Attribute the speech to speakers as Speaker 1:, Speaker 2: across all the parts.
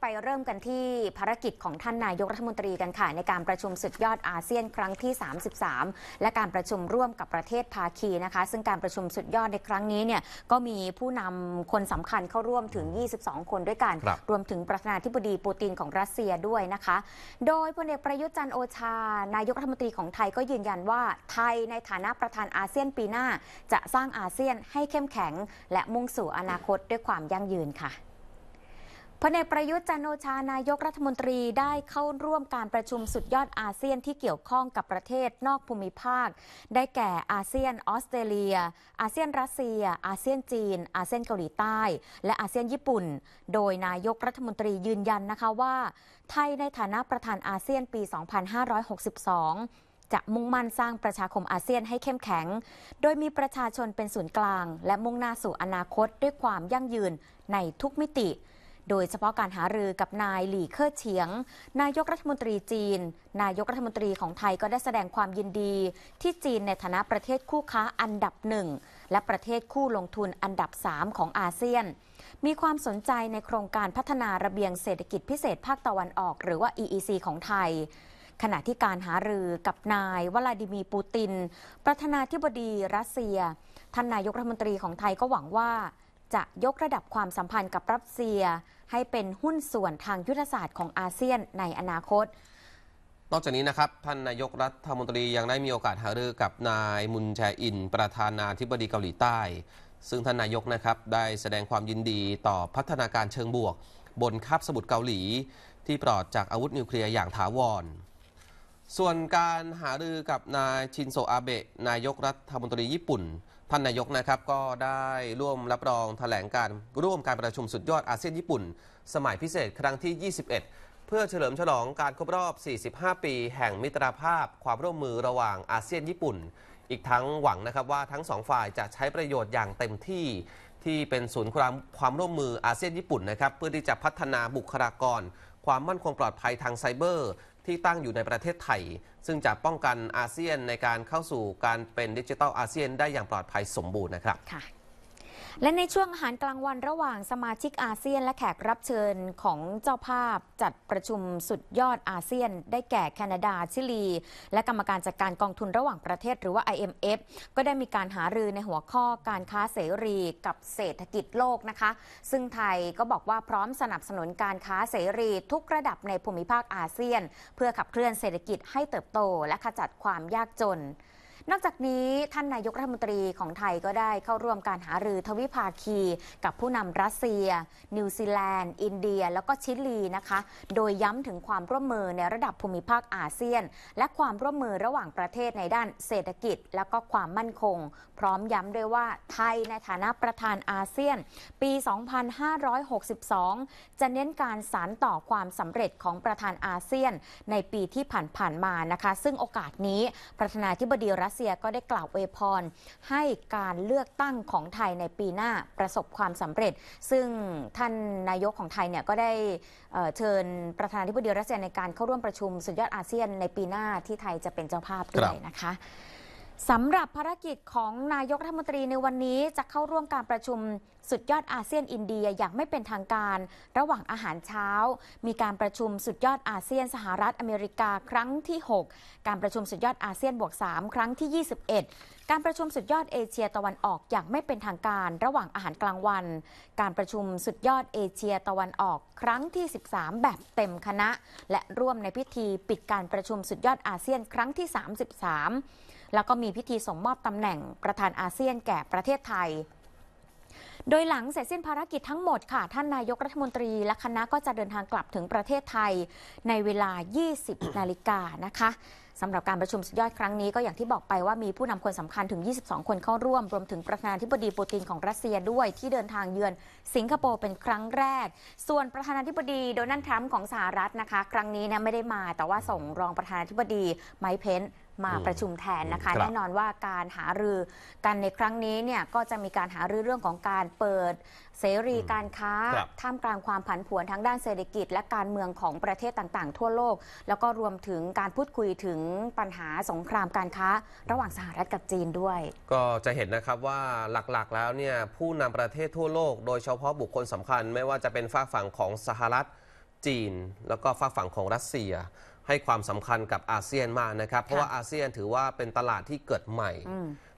Speaker 1: ไปเริ่มกันที่ภารกิจของท่านนายกรัฐมนตรีกันค่ะในการประชุมสุดยอดอาเซียน ครั้งที่ 33 และการประชุมร่วมกับประเทศภาคีนะคะ ซึ่งการประชุมสุดยอดในครั้งนี้เนี่ยก็มีผู้นำคนสำคัญเข้าร่วมถึง 22 คนด้วยกันรรวมถึงประธานาธิบดีปูตินของรัสเซียด้วยนะคะ โดยพลเอกประยุทธ์จันโอชา นายกรัฐมนตรีของไทยก็ยืนยันว่าไทยในฐานะประธานอาเซียนปีหน้าจะสร้างอาเซียนให้เข้มแข็งและมุ่งสู่อนาคตด้วยความยั่งยืนค่ะพลเอกประยุทธ์จันโอชา นายกรัฐมนตรีได้เข้าร่วมการประชุมสุดยอดอาเซียนที่เกี่ยวข้องกับประเทศนอกภูมิภาค ได้แก่อาเซียนออสเตรเลีย อาเซียนรัสเซีย อาเซียนจีน อาเซียนเกาหลีใต้ และอาเซียนญี่ปุ่น โดยนายกรัฐมนตรียืนยันนะคะว่าไทยในฐานะประธานอาเซียนปี 2562 จะมุ่งมั่นสร้างประชาคมอาเซียนให้เข้มแข็ง โดยมีประชาชนเป็นศูนย์กลาง และมุ่งหน้าสู่อนาคตด้วยความยั่งยืนในทุกมิติโดยเฉพาะการหารือกับนายหลี่เค่อเฉียง นายกรัฐมนตรีจีน นายกรัฐมนตรีของไทยก็ได้แสดงความยินดีที่จีนในฐานะประเทศคู่ค้าอันดับหนึ่งและประเทศคู่ลงทุนอันดับ 3 ของอาเซียน มีความสนใจในโครงการพัฒนาระเบียงเศรษฐกิจพิเศษภาคตะวันออกหรือว่า EEC ของไทย ขณะที่การหารือกับนายวลาดิมีปูตินประธานาธิบดีรัสเซียท่านนายกรัฐมนตรีของไทยก็หวังว่าจะยกระดับความสัมพันธ์กับรัสเซีย ให้เป็นหุ้นส่วนทางยุทธศาสตร์ของอาเซียนในอนาคต
Speaker 2: นอกจากนี้นะครับ ท่านนายกรัฐมนตรียังได้มีโอกาสหารือกับนายมุนแชอินประธานาธิบดีเกาหลีใต้ ซึ่งท่านนายกนะครับได้แสดงความยินดีต่อพัฒนาการเชิงบวก บนคาบสมุทรเกาหลีที่ปลอดจากอาวุธนิวเคลียร์อย่างถาวรส่วนการหารือกับนายชินโซอาเบะนายกรัฐมนตรีญี่ปุ่นท่านนายกนะครับก็ได้ร่วมรับรองถแถลงการร่วมการประชุมสุดยอดอาเซียนญี่ปุ่นสมัยพิเศษครั้งที่ 21 เพื่อเฉลิมฉลองการครบรอบ 45 ปีแห่งมิตรภาพ ความร่วมมือระหว่างอาเซียนญี่ปุ่น อีกทั้งหวังนะครับว่าทั้งสองฝ่ายจะใช้ประโยชน์อย่างเต็มที่ที่เป็นศูนย์ความความร่วมมืออาเซียนญี่ปุ่นนะครับเพื่อที่จะพัฒนาบุคลากร ความมั่นคงปลอดภัยทางไซเบอร์ที่ตั้งอยู่ในประเทศไทย ซึ่งจะป้องกันอาเซียนในการเข้าสู่การเป็นดิจิทัลอาเซียน ได้อย่างปลอดภัยสมบูรณ์นะครับ
Speaker 1: และในช่วงอาหารกลางวันระหว่างสมาชิกอาเซียน และแขกรับเชิญของเจ้าภาพจัดประชุมสุดยอดอาเซียน ได้แก่แคนาดาชิลี และกรรมการจัดการกองทุนระหว่างประเทศ หรือว่า IMF ก็ได้มีการหารือในหัวข้อการค้าเสรีกับเศรษฐกิจโลกนะคะ ซึ่งไทยก็บอกว่าพร้อมสนับสนุนการค้าเสรีทุกระดับในภูมิภาคอาเซียน เพื่อขับเคลื่อนเศรษฐกิจให้เติบโตและขจัดความยากจนนอกจากนี้ท่านนายกรัฐมนตรีของไทยก็ได้เข้าร่วมการหารือทวิภาคี กับผู้นำรัสเซีย นิวซีแลนด์ อินเดีย แล้วก็ชิลีนะคะ โดยย้ำถึงความร่วมมือในระดับภูมิภาคอาเซียน และความร่วมมือระหว่างประเทศในด้านเศรษฐกิจและก็ความมั่นคงพร้อมย้ำด้วยว่าไทยในฐานะประธานอาเซียน ปี 2562 จะเน้นการสานต่อความสำเร็จของประธานอาเซียน ในปีที่ผ่านๆมานะคะ ซึ่งโอกาสนี้ประธานาธิบดีรัสเซียซียก็ได้กล่าวอวยพรให้การเลือกตั้งของไทยในปีหน้าประสบความสำเร็จ ซึ่งท่านนายกของไทยเนี่ยก็ได้เชิญประธานาธิบดีรัสเซียในการเข้าร่วมประชุมสุดยอดอาเซียนในปีหน้าที่ไทยจะเป็นเจ้าภาพด้วยนะคะสำหรับภารกิจของนายกรัฐมนตรีในวันนี้จะเข้าร่วมการประชุมสุดยอดอาเซียนอินเดียอย่างไม่เป็นทางการ ระหว่างอาหารเช้า มีการประชุมสุดยอดอาเซียนสหรัฐอเมริกา ครั้งที่ 6 การประชุมสุดยอดอาเซียนบวก3ครั้งที่ 21 การประชุมสุดยอดเอเชียตะวันออกอย่างไม่เป็นทางการระหว่างอาหารกลางวัน การประชุมสุดยอดเอเชียตะวันออก ครั้งที่ 13 แบบเต็มคณะ และร่วมในพิธีปิดการประชุมสุดยอดอาเซียน ครั้งที่ 33แล้วก็มีพิธีส่งมอบตำแหน่งประธานอาเซียนแก่ประเทศไทย โดยหลังเสร็จสิ้นภารกิจทั้งหมดค่ะ ท่านนายกรัฐมนตรีและคณะก็จะเดินทางกลับถึงประเทศไทยในเวลา 20 นาฬิกานะคะสำหรับการประชุมสุดยอดครั้งนี้ก็อย่างที่บอกไปว่ามีผู้นำคนสำคัญถึง 22 คนเข้าร่วมรวมถึงประธานาธิบดีปูตินของรัสเซียด้วยที่เดินทางเยือนสิงคโปร์เป็นครั้งแรก ส่วนประธานาธิบดีโดนัลด์ทรัมป์ของสหรัฐนะคะ ครั้งนี้เนี่ยไม่ได้มาแต่ว่าส่งรองประธานาธิบดีไมค์เพนมาประชุมแทนนะคะแน่นอนว่าการหารือกันในครั้งนี้เนี่ยก็จะมีการหารือเรื่องของการเปิดเสรีการค้า ท่ามกลางความผันผวนทั้งด้านเศรษฐกิจ และการเมืองของประเทศต่างๆ ทั่วโลก แล้วก็รวมถึงการพูดคุยถึงปัญหาสงครามการค้าระหว่างสหรัฐกับจีนด้วย
Speaker 2: ก็จะเห็นนะครับว่าหลักๆแล้วเนี่ยผู้นำประเทศทั่วโลกโดยเฉพาะบุคคลสำคัญไม่ว่าจะเป็นฝ้าฝั่งของสหรัฐจีน แล้วก็ฝ้าฝั่งของรัสเซียให้ความสำคัญกับอาเซียนมากนะครับ เพราะว่าอาเซียนถือว่าเป็นตลาดที่เกิดใหม่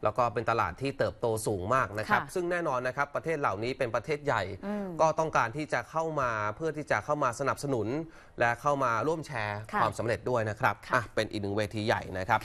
Speaker 2: แล้วก็เป็นตลาดที่เติบโตสูงมากนะครับ ซึ่งแน่นอนนะครับประเทศเหล่านี้เป็นประเทศใหญ่ ก็ต้องการที่จะเข้ามาเพื่อที่จะเข้ามาสนับสนุน และเข้ามาร่วมแชร์ความสำเร็จด้วยนะครับ เป็นอีกหนึ่งเวทีใหญ่นะครับ